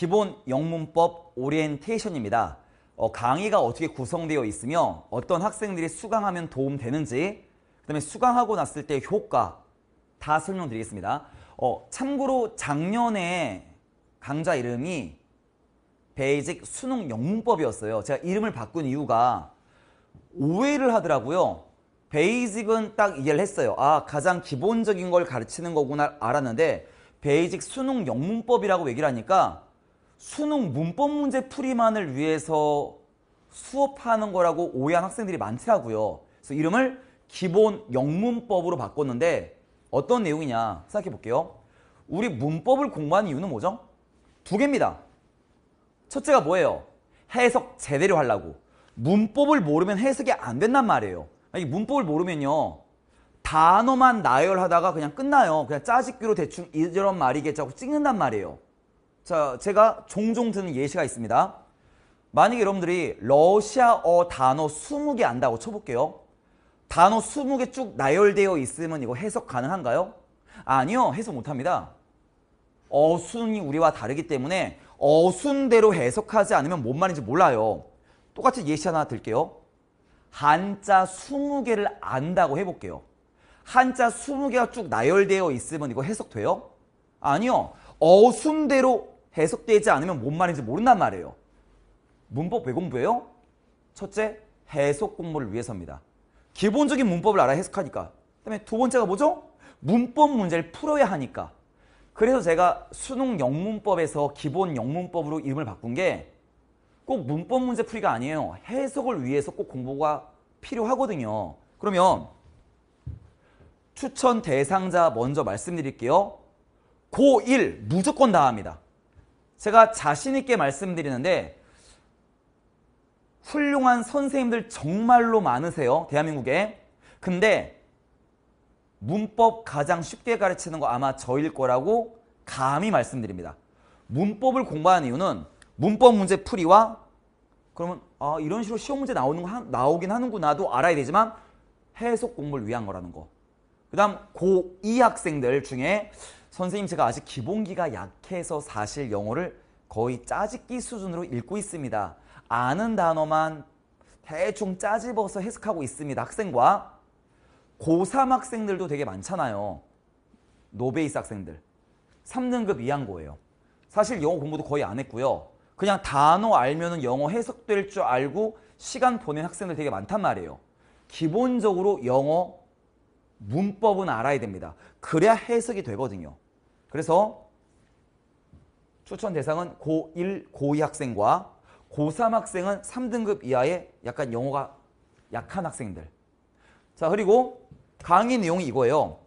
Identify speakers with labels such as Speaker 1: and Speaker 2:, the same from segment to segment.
Speaker 1: 기본 영문법 오리엔테이션입니다. 어, 강의가 어떻게 구성되어 있으며 어떤 학생들이 수강하면 도움되는지 그 다음에 수강하고 났을 때 효과 다 설명드리겠습니다. 어, 참고로 작년에 강좌 이름이 베이직 수능 영문법이었어요. 제가 이름을 바꾼 이유가 오해를 하더라고요. 베이직은 딱 이해를 했어요. 아 가장 기본적인 걸 가르치는 거구나 알았는데 베이직 수능 영문법이라고 얘기를 하니까 수능 문법 문제 풀이만을 위해서 수업하는 거라고 오해한 학생들이 많더라고요. 그래서 이름을 기본 영문법으로 바꿨는데 어떤 내용이냐 생각해 볼게요. 우리 문법을 공부하는 이유는 뭐죠? 두 개입니다. 첫째가 뭐예요? 해석 제대로 하려고. 문법을 모르면 해석이 안 된단 말이에요. 이 문법을 모르면요. 단어만 나열하다가 그냥 끝나요. 그냥 짜집기로 대충 이런 말이겠죠 하고 찍는단 말이에요. 자, 제가 종종 드는 예시가 있습니다. 만약에 여러분들이 러시아어 단어 20개 안다고 쳐볼게요. 단어 20개 쭉 나열되어 있으면 이거 해석 가능한가요? 아니요, 해석 못합니다. 어순이 우리와 다르기 때문에 어순대로 해석하지 않으면 뭔 말인지 몰라요. 똑같이 예시 하나 들게요. 한자 20개를 안다고 해볼게요. 한자 20개가 쭉 나열되어 있으면 이거 해석돼요? 아니요. 어순대로 해석되지 않으면 뭔 말인지 모른단 말이에요. 문법 왜 공부해요? 첫째, 해석 공부를 위해서입니다. 기본적인 문법을 알아 야 해석하니까. 그다음에 두 번째가 뭐죠? 문법 문제를 풀어야 하니까. 그래서 제가 수능 영문법에서 기본 영문법으로 이름을 바꾼 게 꼭 문법 문제 풀이가 아니에요. 해석을 위해서 꼭 공부가 필요하거든요. 그러면 추천 대상자 먼저 말씀드릴게요. 고1 무조건 다 합니다. 제가 자신 있게 말씀드리는데 훌륭한 선생님들 정말로 많으세요. 대한민국에. 근데 문법 가장 쉽게 가르치는 거 아마 저일 거라고 감히 말씀드립니다. 문법을 공부하는 이유는 문법 문제 풀이와 그러면 아, 이런 식으로 시험 문제 나오는 거 나오긴 하는구나도 알아야 되지만 해석 공부를 위한 거라는 거. 그다음 고2 학생들 중에 선생님 제가 아직 기본기가 약해서 사실 영어를 거의 짜집기 수준으로 읽고 있습니다. 아는 단어만 대충 짜집어서 해석하고 있습니다. 학생과 고3 학생들도 되게 많잖아요. 노베이스 학생들. 3등급 이한고예요 사실 영어 공부도 거의 안 했고요. 그냥 단어 알면 영어 해석될 줄 알고 시간 보낸 학생들 되게 많단 말이에요. 기본적으로 영어 문법은 알아야 됩니다. 그래야 해석이 되거든요. 그래서 추천 대상은 고1, 고2 학생과 고3 학생은 3등급 이하의 약간 영어가 약한 학생들. 자 그리고 강의 내용이 이거예요.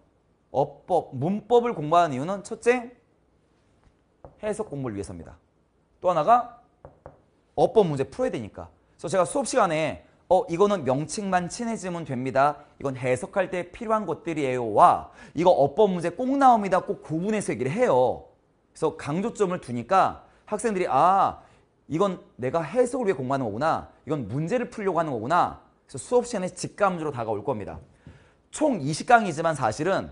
Speaker 1: 어법, 문법을 공부하는 이유는 첫째, 해석 공부를 위해서입니다. 또 하나가 어법 문제 풀어야 되니까. 그래서 제가 수업 시간에 어 이거는 명칭만 친해지면 됩니다. 이건 해석할 때 필요한 것들이에요. 와 이거 어법 문제 꼭 나옵니다. 꼭 구분해서 얘기를 해요. 그래서 강조점을 두니까 학생들이 아 이건 내가 해석을 위해 공부하는 거구나. 이건 문제를 풀려고 하는 거구나. 그래서 수업 시간에 직감적으로 다가올 겁니다. 총 20강이지만 사실은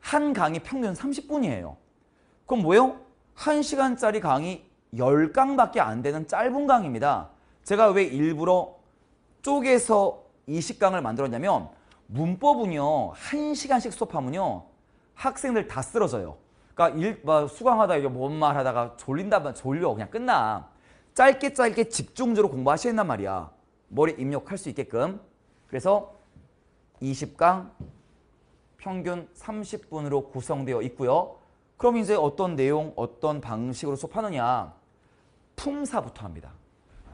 Speaker 1: 한강이 평균 30분이에요. 그럼 뭐예요? 1시간짜리 강이 10강밖에 안 되는 짧은 강입니다 제가 왜 일부러 쪼개서 20강을 만들었냐면 문법은요. 1시간씩 수업하면요. 학생들 다 쓰러져요. 그러니까 일, 막 뭐 수강하다 이게 뭔말 하다가 졸린다면 졸려 그냥 끝나. 짧게 짧게 집중적으로 공부하셔야 된단 말이야. 머리 입력할 수 있게끔. 그래서 20강 평균 30분으로 구성되어 있고요. 그럼 이제 어떤 내용, 어떤 방식으로 수업하느냐. 품사부터 합니다.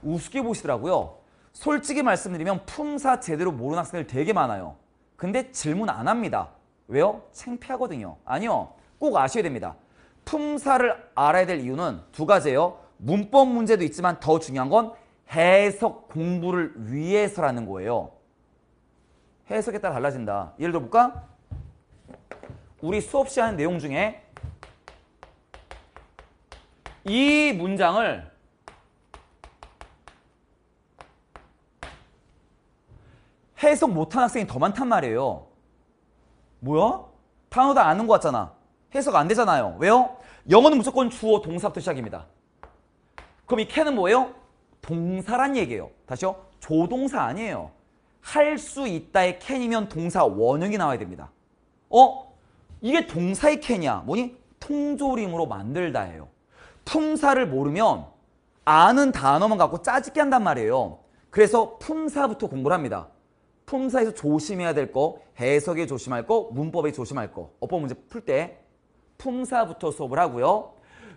Speaker 1: 우습게 보시더라고요. 솔직히 말씀드리면 품사 제대로 모르는 학생들 되게 많아요. 근데 질문 안 합니다. 왜요? 창피하거든요. 아니요. 꼭 아셔야 됩니다. 품사를 알아야 될 이유는 두 가지예요. 문법 문제도 있지만 더 중요한 건 해석 공부를 위해서라는 거예요. 해석에 따라 달라진다. 예를 들어볼까? 우리 수업 시간 내용 중에 이 문장을 해석 못한 학생이 더 많단 말이에요. 뭐야? 단어 다 아는 것 같잖아. 해석 안 되잖아요. 왜요? 영어는 무조건 주어 동사부터 시작입니다. 그럼 이 캔은 뭐예요? 동사란 얘기예요. 다시요. 조동사 아니에요. 할 수 있다의 캔이면 동사 원형이 나와야 됩니다. 어? 이게 동사의 캔이야. 뭐니? 통조림으로 만들다예요. 품사를 모르면 아는 단어만 갖고 짜집게 한단 말이에요. 그래서 품사부터 공부를 합니다. 품사에서 조심해야 될 거, 해석에 조심할 거, 문법에 조심할 거. 어법 문제 풀 때 품사부터 수업을 하고요.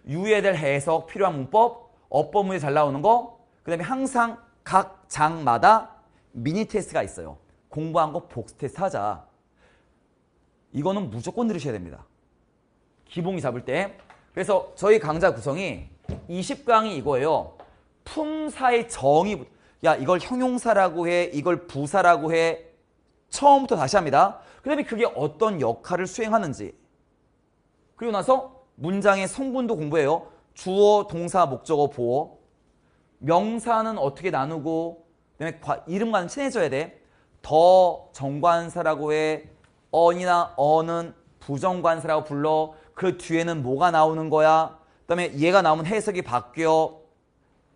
Speaker 1: 유의해야 될 해석, 필요한 문법, 어법 문제 잘 나오는 거. 그 다음에 항상 각 장마다 미니 테스트가 있어요. 공부한 거 복습 테스트 하자. 이거는 무조건 들으셔야 됩니다. 기본기 잡을 때. 그래서 저희 강좌 구성이 20강이 이거예요. 품사의 정의 야 이걸 형용사라고 해 이걸 부사라고 해 처음부터 다시 합니다. 그 다음에 그게 어떤 역할을 수행하는지 그리고 나서 문장의 성분도 공부해요. 주어, 동사, 목적어, 보어 명사는 어떻게 나누고 그다음에 이름과는 친해져야 돼. 더 정관사라고 해. 언이나 어는 부정관사라고 불러. 그 뒤에는 뭐가 나오는 거야. 그다음에 얘가 나오면 해석이 바뀌어.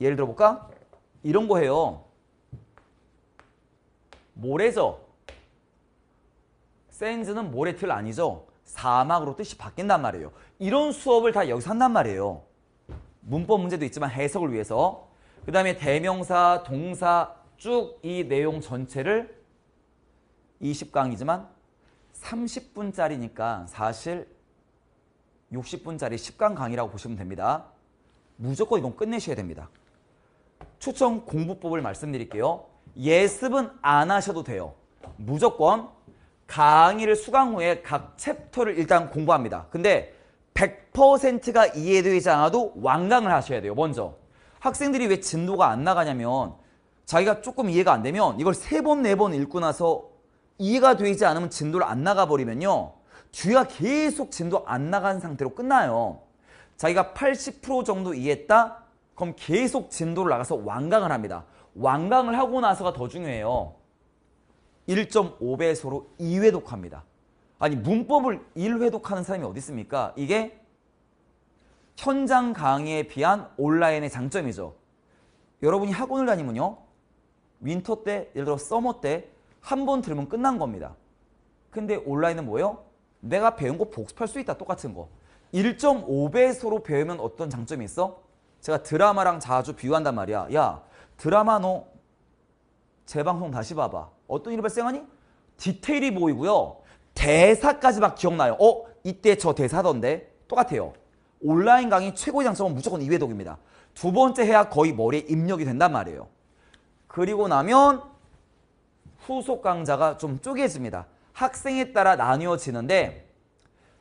Speaker 1: 예를 들어볼까? 이런 거 해요. 모래서 샌즈는 모래틀 아니죠. 사막으로 뜻이 바뀐단 말이에요. 이런 수업을 다 여기서 한단 말이에요. 문법 문제도 있지만 해석을 위해서. 그 다음에 대명사, 동사 쭉 이 내용 전체를 20강이지만 30분짜리니까 사실 60분짜리 10강 강의라고 보시면 됩니다. 무조건 이건 끝내셔야 됩니다. 추천 공부법을 말씀드릴게요. 예습은 안 하셔도 돼요. 무조건 강의를 수강 후에 각 챕터를 일단 공부합니다. 근데 100%가 이해되지 않아도 완강을 하셔야 돼요. 먼저 학생들이 왜 진도가 안 나가냐면 자기가 조금 이해가 안 되면 이걸 세 번, 네 번 읽고 나서 이해가 되지 않으면 진도를 안 나가버리면요. 뒤가 계속 진도 안 나간 상태로 끝나요. 자기가 80% 정도 이해했다? 그럼 계속 진도를 나가서 완강을 합니다. 완강을 하고 나서가 더 중요해요. 1.5배속으로 2회독합니다. 아니 문법을 1회독하는 사람이 어디 있습니까? 이게 현장 강의에 비한 온라인의 장점이죠. 여러분이 학원을 다니면요. 윈터 때, 예를 들어 서머 때 한 번 들으면 끝난 겁니다. 근데 온라인은 뭐예요? 내가 배운 거 복습할 수 있다. 똑같은 거. 1.5배속으로 배우면 어떤 장점이 있어? 제가 드라마랑 자주 비유한단 말이야. 야 드라마 너 재방송 다시 봐봐. 어떤 일이 발생하니? 디테일이 보이고요. 대사까지 막 기억나요. 어? 이때 저 대사던데? 똑같아요. 온라인 강의 최고의 장점은 무조건 이회독입니다. 두 번째 해야 거의 머리에 입력이 된단 말이에요. 그리고 나면 후속 강좌가 좀 쪼개집니다. 학생에 따라 나뉘어지는데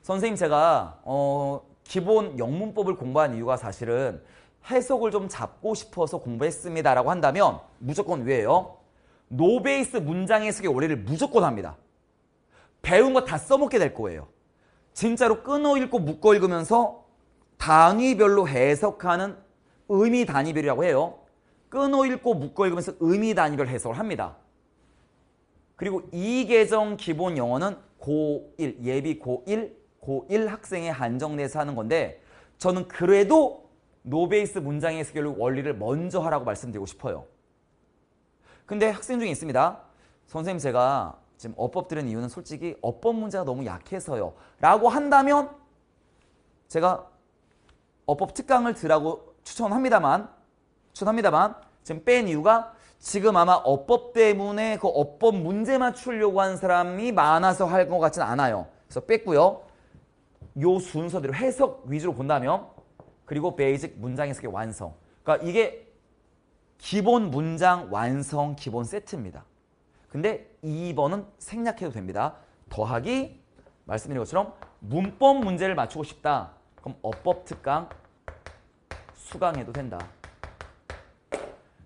Speaker 1: 선생님 제가 어 기본 영문법을 공부한 이유가 사실은 해석을 좀 잡고 싶어서 공부했습니다라고 한다면 무조건 왜예요? 노베이스 문장 해석의 원리를 무조건 합니다. 배운 거 다 써먹게 될 거예요. 진짜로 끊어 읽고 묶어 읽으면서 단위별로 해석하는 의미 단위별이라고 해요. 끊어 읽고 묶어 읽으면서 의미 단위별 해석을 합니다. 그리고 이 계정 기본 영어는 고1, 예비 고1, 고1 학생의 한정돼서 하는 건데 저는 그래도 노베이스 문장의 해석의 원리를 먼저 하라고 말씀드리고 싶어요. 근데 학생 중에 있습니다. 선생님 제가 지금 어법 들은 이유는 솔직히 어법 문제가 너무 약해서요. 라고 한다면 제가 어법 특강을 들라고 추천합니다만 추천합니다만 지금 뺀 이유가 지금 아마 어법 때문에 그 어법 문제 맞추려고 한 사람이 많아서 할 것 같진 않아요. 그래서 뺐고요. 요 순서대로 해석 위주로 본다면 그리고 베이직 문장 해석의 완성. 그러니까 이게 기본 문장 완성 기본 세트입니다. 근데 2번은 생략해도 됩니다. 더하기 말씀드린 것처럼 문법 문제를 맞추고 싶다. 그럼 어법 특강 수강해도 된다.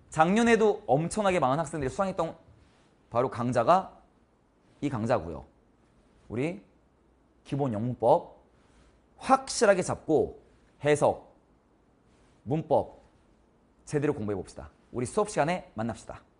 Speaker 1: 작년에도 엄청나게 많은 학생들이 수강했던 바로 강자가 이 강자고요. 우리 기본 영문법 확실하게 잡고 해석, 문법 제대로 공부해 봅시다. 우리 수업 시간에 만납시다.